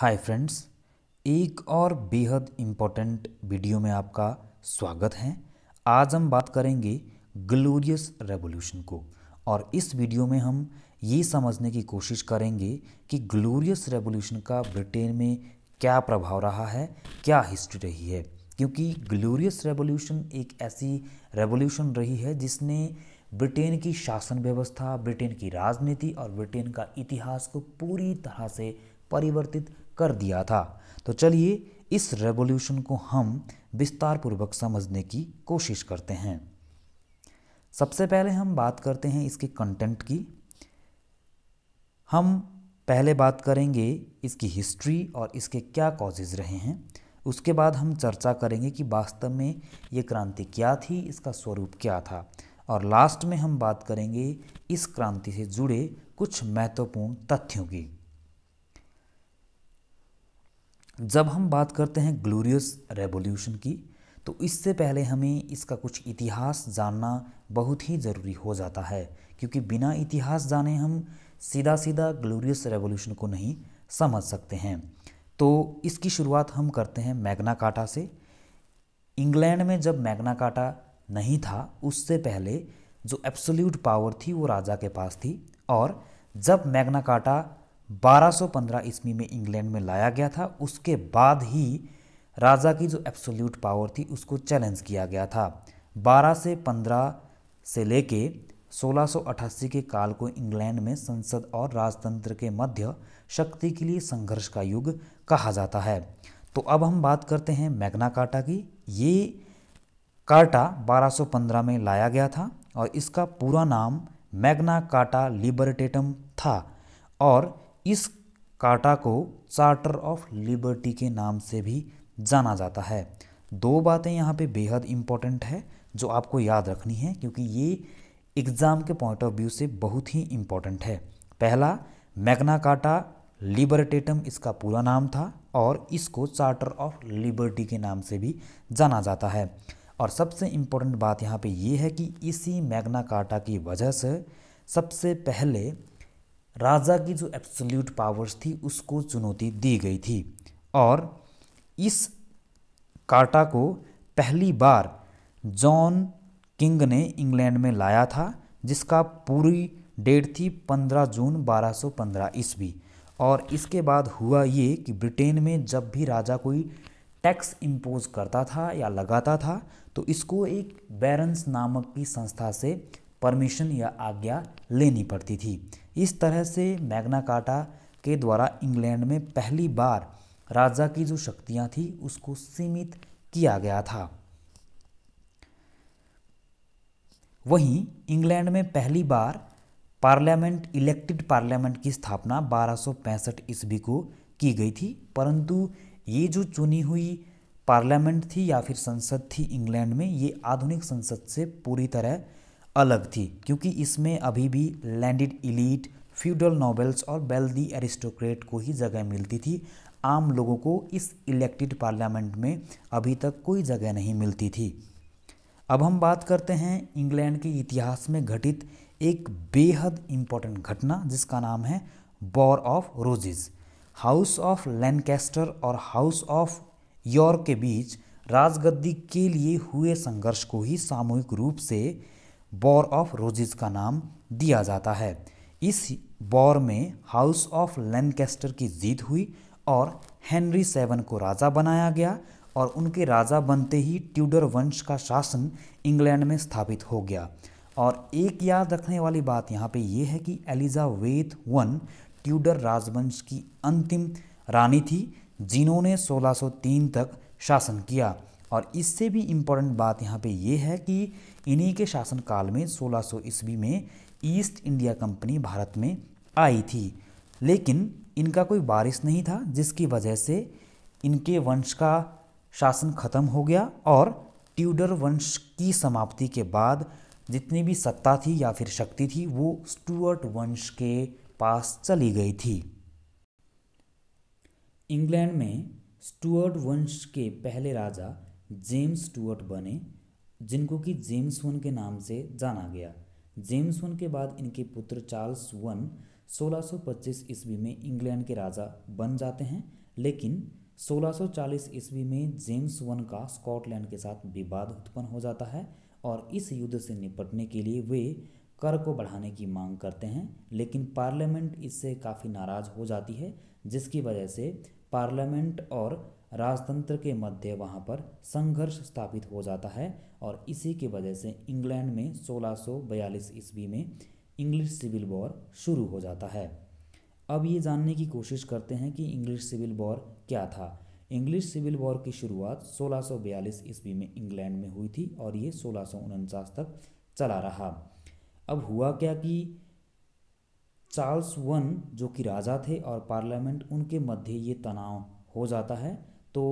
hi friends एक और बेहद इम्पॉर्टेंट वीडियो में आपका स्वागत है आज हम बात करेंगे ग्लोरियस रेवोल्यूशन को और इस वीडियो में हम ये समझने की कोशिश करेंगे कि ग्लोरियस रेवोल्यूशन का ब्रिटेन में क्या प्रभाव रहा है क्या हिस्ट्री रही है क्योंकि ग्लोरियस रेवोल्यूशन एक ऐसी रेवोल्यूशन रही है जिसने ब्रिटेन की शासन व्यवस्था ब्रिटेन की राजनीति और ब्रिटेन का इतिहास को पूरी तरह से परिवर्तित कर दिया था तो चलिए इस रेवोल्यूशन को हम विस्तारपूर्वक समझने की कोशिश करते हैं सबसे पहले हम बात करते हैं इसके कंटेंट की हम पहले बात करेंगे इसकी हिस्ट्री और इसके क्या कॉजेज़ रहे हैं उसके बाद हम चर्चा करेंगे कि वास्तव में ये क्रांति क्या थी इसका स्वरूप क्या था और लास्ट में हम बात करेंगे इस क्रांति से जुड़े कुछ महत्वपूर्ण तथ्यों की जब हम बात करते हैं ग्लोरियस रेवोल्यूशन की तो इससे पहले हमें इसका कुछ इतिहास जानना बहुत ही ज़रूरी हो जाता है क्योंकि बिना इतिहास जाने हम सीधा सीधा ग्लोरियस रेवोल्यूशन को नहीं समझ सकते हैं तो इसकी शुरुआत हम करते हैं मैग्ना काटा से इंग्लैंड में जब मैग्ना काटा नहीं था उससे पहले जो एब्सोल्यूट पावर थी वो राजा के पास थी और जब मैग्ना काटा 1215 ईस्वी में इंग्लैंड में लाया गया था उसके बाद ही राजा की जो एब्सोल्यूट पावर थी उसको चैलेंज किया गया था 12 से 15 से लेके 1688 के काल को इंग्लैंड में संसद और राजतंत्र के मध्य शक्ति के लिए संघर्ष का युग कहा जाता है तो अब हम बात करते हैं मैग्ना कार्टा की ये कार्टा 1215 में लाया गया था और इसका पूरा नाम मैग्ना कार्टा लिबरटेटम था और इस काटा को चार्टर ऑफ लिबर्टी के नाम से भी जाना जाता है दो बातें यहाँ पे बेहद इम्पॉर्टेंट है जो आपको याद रखनी है क्योंकि ये एग्ज़ाम के पॉइंट ऑफ व्यू से बहुत ही इम्पॉर्टेंट है पहला मैग्ना काटा लिबर्टेटम इसका पूरा नाम था और इसको चार्टर ऑफ लिबर्टी के नाम से भी जाना जाता है और सबसे इम्पोर्टेंट बात यहाँ पे ये है कि इसी मैग्ना काटा की वजह से सबसे पहले राजा की जो एब्सोल्यूट पावर्स थी उसको चुनौती दी गई थी और इस कार्टा को पहली बार जॉन किंग ने इंग्लैंड में लाया था जिसका पूरी डेट थी 15 जून 1215 ईस्वी और इसके बाद हुआ ये कि ब्रिटेन में जब भी राजा कोई टैक्स इम्पोज करता था या लगाता था तो इसको एक बैरन्स नामक की संस्था से परमिशन या आज्ञा लेनी पड़ती थी इस तरह से मैग्ना काटा के द्वारा इंग्लैंड में पहली बार राजा की जो शक्तियाँ थी उसको सीमित किया गया था वहीं इंग्लैंड में पहली बार पार्लियामेंट इलेक्टेड पार्लियामेंट की स्थापना 1265 ईस्वी को की गई थी परंतु ये जो चुनी हुई पार्लियामेंट थी या फिर संसद थी इंग्लैंड में ये आधुनिक संसद से पूरी तरह अलग थी क्योंकि इसमें अभी भी लैंडेड इलीट फ्यूडल नॉबल्स और बेल्दी एरिस्टोक्रेट को ही जगह मिलती थी आम लोगों को इस इलेक्टेड पार्लियामेंट में अभी तक कोई जगह नहीं मिलती थी अब हम बात करते हैं इंग्लैंड के इतिहास में घटित एक बेहद इम्पॉर्टेंट घटना जिसका नाम है war of roses house of Lancaster और हाउस ऑफ यॉर्क के बीच राजगद्दी के लिए हुए संघर्ष को ही सामूहिक रूप से बॉर ऑफ रोजेज का नाम दिया जाता है इस बॉर में हाउस ऑफ लैंकेस्टर की जीत हुई और हेनरी सेवन को राजा बनाया गया और उनके राजा बनते ही ट्यूडर वंश का शासन इंग्लैंड में स्थापित हो गया और एक याद रखने वाली बात यहाँ पे ये है कि एलिजावेथ वन ट्यूडर राजवंश की अंतिम रानी थी जिन्होंने 1603 तक शासन किया और इससे भी इम्पोर्टेंट बात यहाँ पे ये है कि इन्हीं के शासनकाल में 1600 सौ ईस्वी में ईस्ट इंडिया कंपनी भारत में आई थी लेकिन इनका कोई वारिस नहीं था जिसकी वजह से इनके वंश का शासन खत्म हो गया और ट्यूडर वंश की समाप्ति के बाद जितनी भी सत्ता थी या फिर शक्ति थी वो स्टुअर्ट वंश के पास चली गई थी इंग्लैंड में स्टुअर्ट वंश के पहले राजा जेम्स स्टुअर्ट बने जिनको कि जेम्स वन के नाम से जाना गया जेम्स वन के बाद इनके पुत्र चार्ल्स वन 1625 ईस्वी में इंग्लैंड के राजा बन जाते हैं लेकिन 1640 ईस्वी में जेम्स वन का स्कॉटलैंड के साथ विवाद उत्पन्न हो जाता है और इस युद्ध से निपटने के लिए वे कर को बढ़ाने की मांग करते हैं लेकिन पार्लियामेंट इससे काफ़ी नाराज़ हो जाती है जिसकी वजह से पार्लियामेंट और राजतंत्र के मध्य वहाँ पर संघर्ष स्थापित हो जाता है और इसी के वजह से इंग्लैंड में 1642 ईस्वी में इंग्लिश सिविल वॉर शुरू हो जाता है अब ये जानने की कोशिश करते हैं कि इंग्लिश सिविल वॉर क्या था इंग्लिश सिविल वॉर की शुरुआत 1642 ईस्वी में इंग्लैंड में हुई थी और ये सोलह तक चला रहा अब हुआ क्या कि चार्ल्स वन जो कि राजा थे और पार्लियामेंट उनके मध्य ये तनाव हो जाता है तो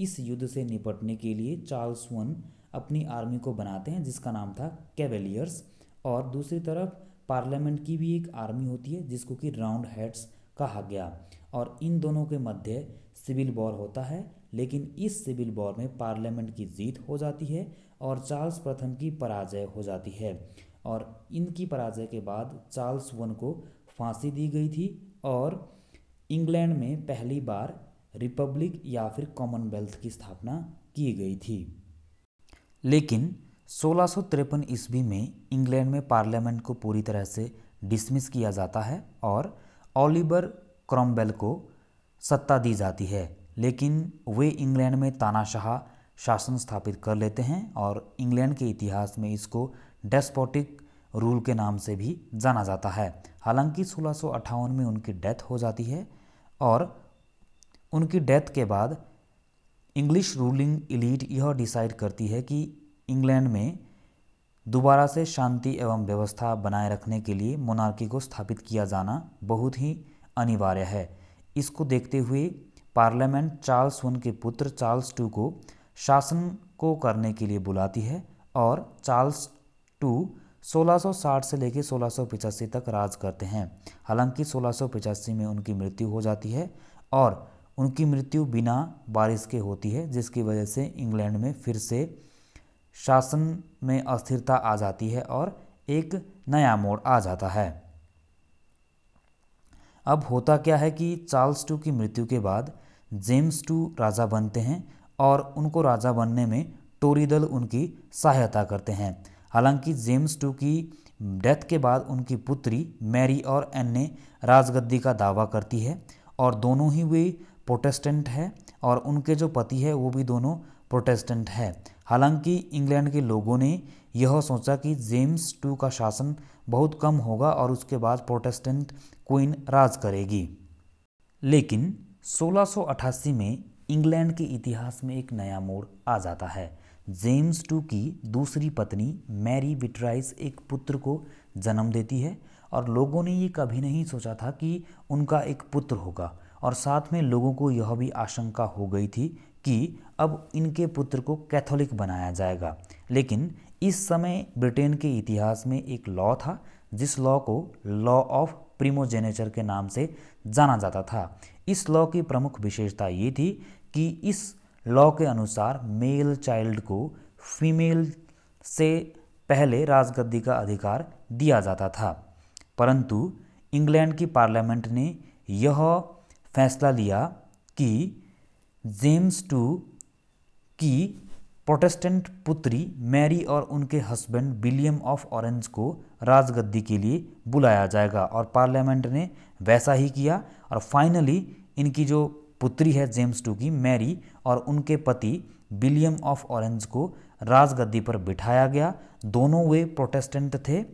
इस युद्ध से निपटने के लिए चार्ल्स वन अपनी आर्मी को बनाते हैं जिसका नाम था कैवेलियर्स और दूसरी तरफ पार्लियामेंट की भी एक आर्मी होती है जिसको कि राउंड हेड्स कहा गया और इन दोनों के मध्य सिविल वॉर होता है लेकिन इस सिविल वॉर में पार्लियामेंट की जीत हो जाती है और चार्ल्स प्रथम की पराजय हो जाती है और इनकी पराजय के बाद चार्ल्स वन को फांसी दी गई थी और इंग्लैंड में पहली बार रिपब्लिक या फिर कॉमनवेल्थ की स्थापना की गई थी लेकिन सोलह ईस्वी में इंग्लैंड में पार्लियामेंट को पूरी तरह से डिसमिस किया जाता है और ओलिवर क्रॉमबेल को सत्ता दी जाती है लेकिन वे इंग्लैंड में तानाशाह शासन स्थापित कर लेते हैं और इंग्लैंड के इतिहास में इसको डेस्पोटिक रूल के नाम से भी जाना जाता है हालांकि सोलह में उनकी डेथ हो जाती है और उनकी डेथ के बाद इंग्लिश रूलिंग इलीट यह डिसाइड करती है कि इंग्लैंड में दोबारा से शांति एवं व्यवस्था बनाए रखने के लिए मोनार्की को स्थापित किया जाना बहुत ही अनिवार्य है इसको देखते हुए पार्लियामेंट चार्ल्स वन के पुत्र चार्ल्स टू को शासन को करने के लिए बुलाती है और चार्ल्स टू 1660 से लेकर सोलह तक राज करते हैं हालांकि सोलह में उनकी मृत्यु हो जाती है और उनकी मृत्यु बिना बारिश के होती है जिसकी वजह से इंग्लैंड में फिर से शासन में अस्थिरता आ जाती है और एक नया मोड़ आ जाता है अब होता क्या है कि चार्ल्स टू की मृत्यु के बाद जेम्स टू राजा बनते हैं और उनको राजा बनने में टोरी दल उनकी सहायता करते हैं हालांकि जेम्स टू की डेथ के बाद उनकी पुत्री मैरी और एन ने राजगद्दी का दावा करती है और दोनों ही वे प्रोटेस्टेंट है और उनके जो पति है वो भी दोनों प्रोटेस्टेंट है हालांकि इंग्लैंड के लोगों ने यह सोचा कि जेम्स टू का शासन बहुत कम होगा और उसके बाद प्रोटेस्टेंट क्वीन राज करेगी लेकिन 1688 में इंग्लैंड के इतिहास में एक नया मोड़ आ जाता है जेम्स टू की दूसरी पत्नी मैरी विट्राइस एक पुत्र को जन्म देती है और लोगों ने ये कभी नहीं सोचा था कि उनका एक पुत्र होगा और साथ में लोगों को यह भी आशंका हो गई थी कि अब इनके पुत्र को कैथोलिक बनाया जाएगा लेकिन इस समय ब्रिटेन के इतिहास में एक लॉ था जिस लॉ को लॉ ऑफ प्रीमोजेनेचर के नाम से जाना जाता था इस लॉ की प्रमुख विशेषता ये थी कि इस लॉ के अनुसार मेल चाइल्ड को फीमेल से पहले राजगद्दी का अधिकार दिया जाता था परंतु इंग्लैंड की पार्लियामेंट ने यह फैसला लिया कि जेम्स टू की प्रोटेस्टेंट पुत्री मैरी और उनके हस्बैंड विलियम ऑफ ऑरेंज को राजगद्दी के लिए बुलाया जाएगा और पार्लियामेंट ने वैसा ही किया और फाइनली इनकी जो पुत्री है जेम्स टू की मैरी और उनके पति विलियम ऑफ ऑरेंज को राजगद्दी पर बिठाया गया दोनों वे प्रोटेस्टेंट थे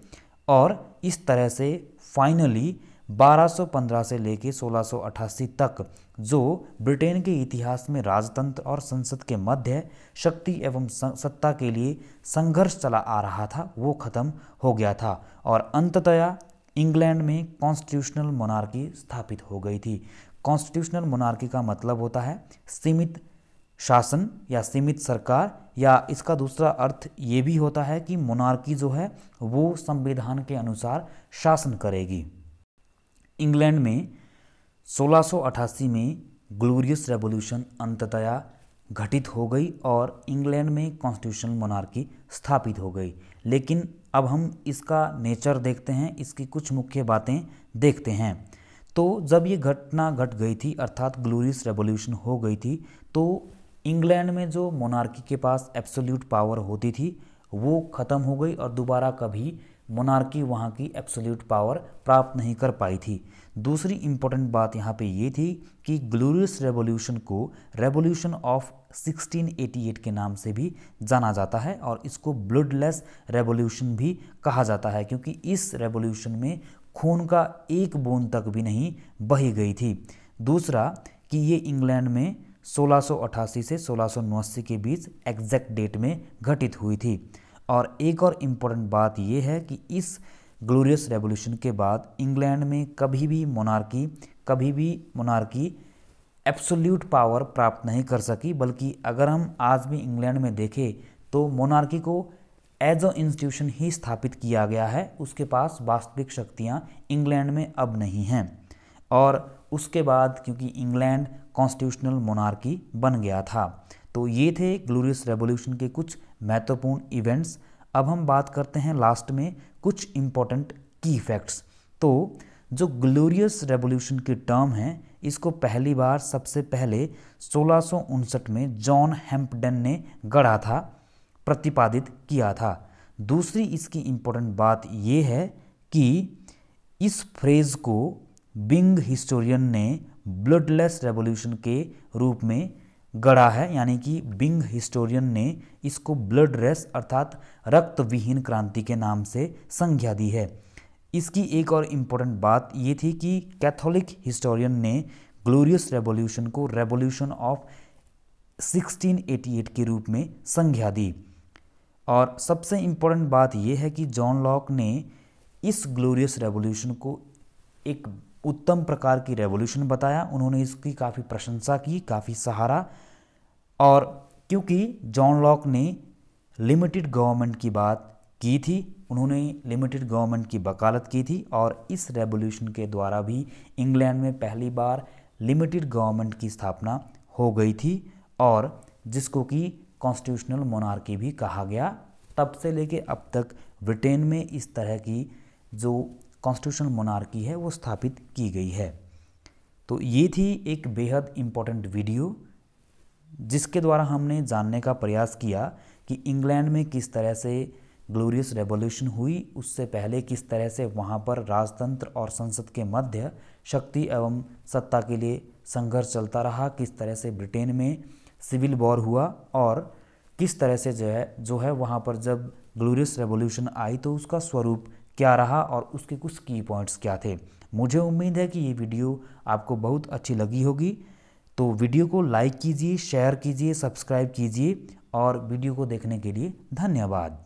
और इस तरह से फाइनली 1215 से लेकर 1688 तक जो ब्रिटेन के इतिहास में राजतंत्र और संसद के मध्य शक्ति एवं सत्ता के लिए संघर्ष चला आ रहा था वो ख़त्म हो गया था और अंततया इंग्लैंड में कॉन्स्टिट्यूशनल मोनार्की स्थापित हो गई थी कॉन्स्टिट्यूशनल मोनार्की का मतलब होता है सीमित शासन या सीमित सरकार या इसका दूसरा अर्थ ये भी होता है कि मोनार्की जो है वो संविधान के अनुसार शासन करेगी इंग्लैंड में 1688 में ग्लोरियस रेवोल्यूशन अंततया घटित हो गई और इंग्लैंड में कॉन्स्टिट्यूशनल मोनार्की स्थापित हो गई लेकिन अब हम इसका नेचर देखते हैं इसकी कुछ मुख्य बातें देखते हैं तो जब ये घटना घट गट गई थी अर्थात ग्लोरियस रेवोल्यूशन हो गई थी तो इंग्लैंड में जो मोनार्की के पास एब्सोल्यूट पावर होती थी वो ख़त्म हो गई और दोबारा कभी मोनार्की वहाँ की एब्सोल्यूट पावर प्राप्त नहीं कर पाई थी दूसरी इम्पोर्टेंट बात यहाँ पे ये थी कि ग्लोरियस रेवोल्यूशन को रेवोल्यूशन ऑफ 1688 के नाम से भी जाना जाता है और इसको ब्लडलेस रेवोल्यूशन भी कहा जाता है क्योंकि इस रेवोल्यूशन में खून का एक बोन तक भी नहीं बही गई थी दूसरा कि ये इंग्लैंड में 1688 से सोलह के बीच एग्जैक्ट डेट में घटित हुई थी और एक और इम्पोर्टेंट बात यह है कि इस ग्लोरियस रेवोल्यूशन के बाद इंग्लैंड में कभी भी मोनार्की कभी भी मोनार्की एब्सोल्यूट पावर प्राप्त नहीं कर सकी बल्कि अगर हम आज भी इंग्लैंड में देखें तो मोनार्की को एज अ इंस्टीट्यूशन ही स्थापित किया गया है उसके पास वास्तविक शक्तियाँ इंग्लैंड में अब नहीं हैं और उसके बाद क्योंकि इंग्लैंड कॉन्स्टिट्यूशनल मोनार्की बन गया था तो ये थे ग्लोरियस रेवोल्यूशन के कुछ महत्वपूर्ण इवेंट्स अब हम बात करते हैं लास्ट में कुछ इम्पोर्टेंट की फैक्ट्स तो जो ग्लोरियस रेवोल्यूशन की टर्म है इसको पहली बार सबसे पहले सोलह में जॉन हेम्पडन ने गढ़ा था प्रतिपादित किया था दूसरी इसकी इम्पोर्टेंट बात यह है कि इस फ्रेज को बिंग हिस्टोरियन ने ब्लडलेस रेवोल्यूशन के रूप में गढ़ा है यानी कि बिंग हिस्टोरियन ने इसको ब्लड रेस अर्थात रक्त विहीन क्रांति के नाम से संज्ञा दी है इसकी एक और इम्पोर्टेंट बात ये थी कि कैथोलिक हिस्टोरियन ने ग्लोरियस रेवोल्यूशन को रेवोल्यूशन ऑफ 1688 के रूप में संज्ञा दी और सबसे इम्पोर्टेंट बात यह है कि जॉन लॉक ने इस ग्लोरियस रेवोल्यूशन को एक उत्तम प्रकार की रेवोल्यूशन बताया उन्होंने इसकी काफ़ी प्रशंसा की काफ़ी सहारा और क्योंकि जॉन लॉक ने लिमिटेड गवर्नमेंट की बात की थी उन्होंने लिमिटेड गवर्नमेंट की वकालत की थी और इस रेवोल्यूशन के द्वारा भी इंग्लैंड में पहली बार लिमिटेड गवर्नमेंट की स्थापना हो गई थी और जिसको कि कॉन्स्टिट्यूशनल मोनार्की भी कहा गया तब से लेके अब तक ब्रिटेन में इस तरह की जो कॉन्स्टिट्यूशनल मोनार्की है वो स्थापित की गई है तो ये थी एक बेहद इम्पॉर्टेंट वीडियो जिसके द्वारा हमने जानने का प्रयास किया कि इंग्लैंड में किस तरह से ग्लोरियस रेवोल्यूशन हुई उससे पहले किस तरह से वहाँ पर राजतंत्र और संसद के मध्य शक्ति एवं सत्ता के लिए संघर्ष चलता रहा किस तरह से ब्रिटेन में सिविल वॉर हुआ और किस तरह से जो है जो है वहाँ पर जब ग्लोरियस रेवोल्यूशन आई तो उसका स्वरूप क्या रहा और उसके कुछ की पॉइंट्स क्या थे मुझे उम्मीद है कि ये वीडियो आपको बहुत अच्छी लगी होगी तो वीडियो को लाइक कीजिए शेयर कीजिए सब्सक्राइब कीजिए और वीडियो को देखने के लिए धन्यवाद